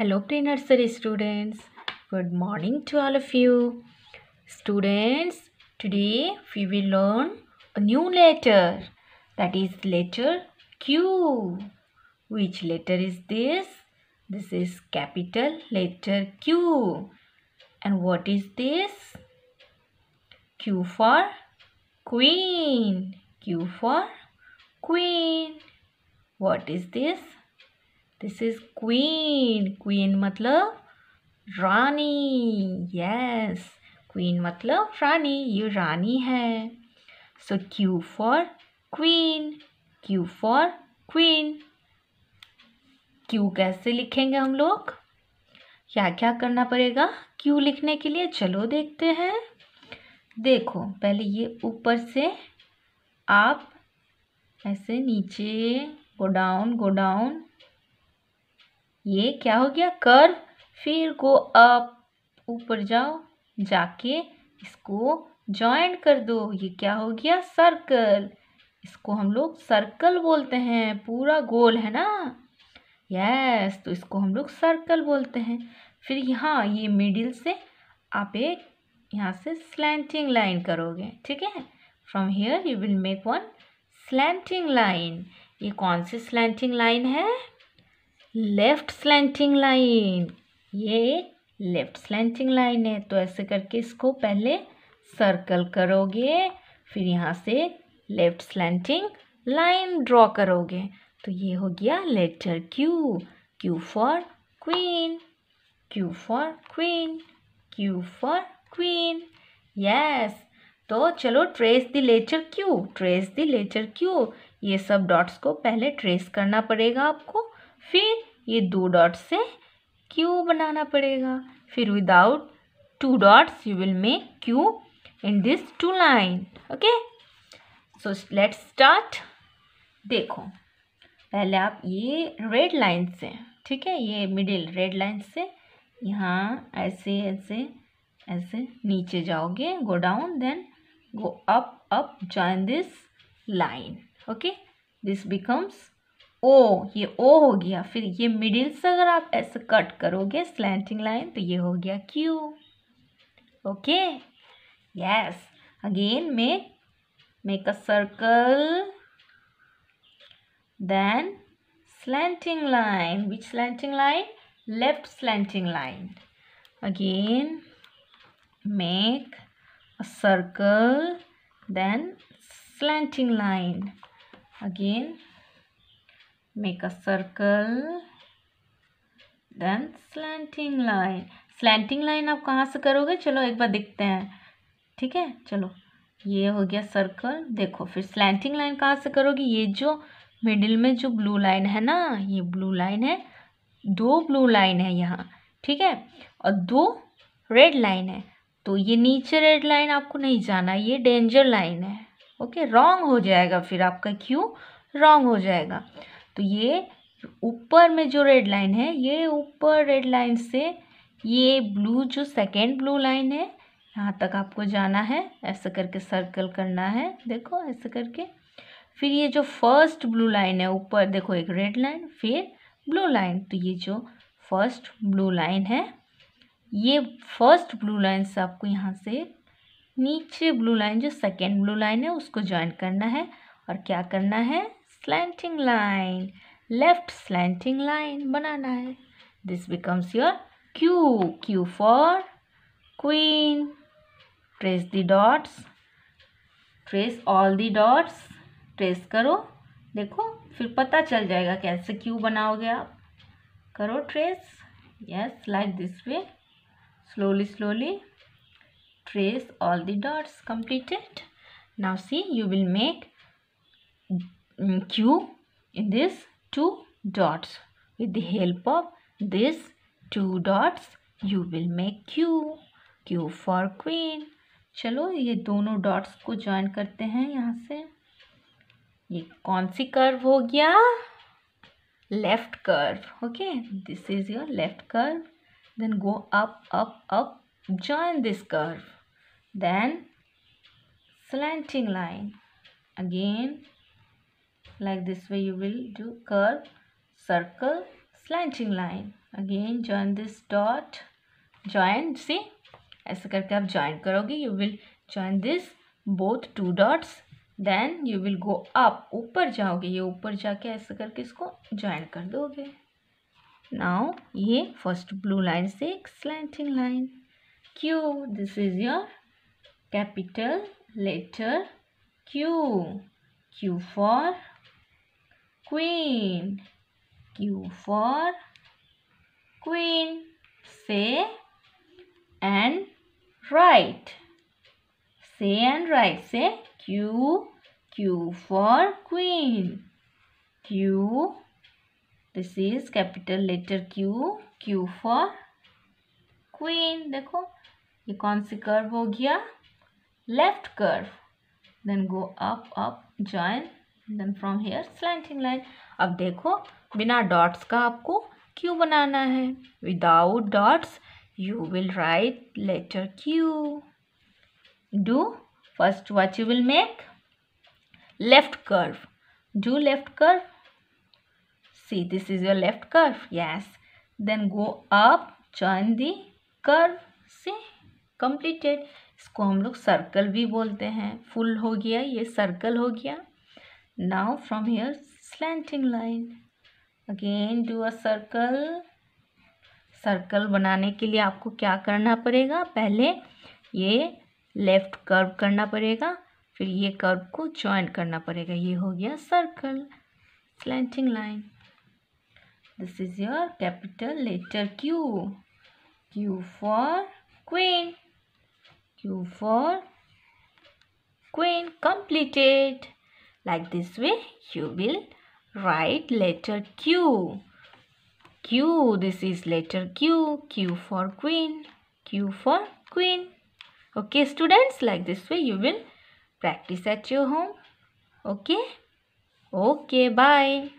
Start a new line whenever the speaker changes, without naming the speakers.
hello pre-nursery students good morning to all of you students today we will learn a new letter that is letter q which letter is this this is capital letter q and what is this q for queen q for queen what is this this is queen queen मतलब रानी yes queen मतलब रानी ये रानी है so Q for queen Q for queen Q कैसे लिखेंगे हम लोग क्या क्या करना पड़ेगा क्यू लिखने के लिए चलो देखते हैं देखो पहले ये ऊपर से आप ऐसे नीचे गो डाउन गो डाउन ये क्या हो गया कर्व फिर गो अप ऊपर जाओ जाके इसको जॉइंट कर दो ये क्या हो गया सर्कल इसको हम लोग सर्कल बोलते हैं पूरा गोल है ना यस तो इसको हम लोग सर्कल बोलते हैं फिर यहाँ ये मिडिल से आप एक यहाँ से स्लैंटिंग लाइन करोगे ठीक है from here you will make one slanting line ये कौन सी स्लैंटिंग लाइन है लेफ्ट स्लैंटिंग लाइन ये लेफ्ट स्लैंटिंग लाइन है तो ऐसे करके इसको पहले सर्कल करोगे फिर यहाँ से लेफ्ट स्लैंटिंग लाइन ड्रॉ करोगे तो ये हो गया letter Q Q for queen Q for queen Q for queen yes तो चलो trace the letter Q trace the letter Q ये सब डॉट्स को पहले ट्रेस करना पड़ेगा आपको फिर ये दो डॉट से क्यू बनाना पड़ेगा फिर without two dots you will make Q in this two line okay so let start देखो पहले आप ये रेड लाइन से ठीक है ये मिडिल रेड लाइन से यहाँ ऐसे ऐसे ऐसे नीचे जाओगे go down then go up up join this line okay this becomes O ये ओ हो गया फिर ये मिडिल से अगर आप ऐसे कट करोगे स्लैंटिंग लाइन तो ये हो गया Q okay yes again make make a circle then slanting line which slanting line left slanting line again make a circle then slanting line again make a circle then slanting line slanting line आप कहाँ से करोगे चलो एक बार देखते हैं ठीक है चलो ये हो गया सर्कल देखो फिर स्लैंटिंग लाइन कहाँ से करोगे ये जो मिडिल में जो ब्लू लाइन है ना ये ब्लू लाइन है दो ब्लू लाइन है यहाँ ठीक है और दो रेड लाइन है तो ये नीचे रेड लाइन आपको नहीं जाना ये डेंजर लाइन है ओके रॉन्ग हो जाएगा फिर आपका क्यू रॉन्ग हो जाएगा तो ये ऊपर में जो रेड लाइन है ये ऊपर रेड लाइन से ये ब्लू जो सेकेंड ब्लू लाइन है यहाँ तक आपको जाना है ऐसे करके सर्कल करना है देखो ऐसे करके फिर ये जो फर्स्ट ब्लू लाइन है ऊपर देखो एक रेड लाइन फिर ब्लू लाइन तो ये जो फर्स्ट ब्लू लाइन है ये फर्स्ट ब्लू लाइन से आपको यहाँ से नीचे ब्लू लाइन जो सेकेंड ब्लू लाइन है उसको ज्वाइन करना है और क्या करना है slanting line left slanting line बनाना है this becomes your q q for queen trace the dots trace all the dots trace करो देखो फिर पता चल जाएगा कैसे क्यू बनाओगे आप करो trace yes like this way slowly slowly trace all the dots completed now see you will make Mm, q in this two dots with the help of this two dots you will make q q for queen चलो ये दोनों dots को join करते हैं यहाँ से ये कौन सी कर्व हो गया left curve okay this is your left curve then go up up up join this curve then slanting line again like this way you will do curve circle slanting line again join this dot join see aise karke aap join karoge you will join this both two dots then you will go up ऊपर जाओगे ये ऊपर जाके aise karke isko join kar doge now ye first blue line se एक slanting line Q this is your capital letter Q Q for queen q for queen say and write say and write say q q for queen q this is capital letter q q for queen dekho ye kaun si curve ho gaya left curve then go up up join then from here slanting line अब देखो बिना dots का आपको Q बनाना है without dots you will write letter Q do first watch you will make left curve do left curve see this is your left curve yes then go up join the curve see completed इसको हम लोग circle भी बोलते हैं full हो गया ये circle हो गया now from here slanting line again do a circle circle बनाने के लिए आपको क्या करना पड़ेगा पहले ये लेफ़्ट कर्व करना पड़ेगा फिर ये कर्व को ज्वाइन करना पड़ेगा ये हो गया circle slanting line this is your capital letter Q Q for queen Q for queen completed Like this way you will write letter Q. Q, this is letter Q. Q for queen. Q for queen. Okay students, like this way you will practice at your home. Okay? Okay, bye.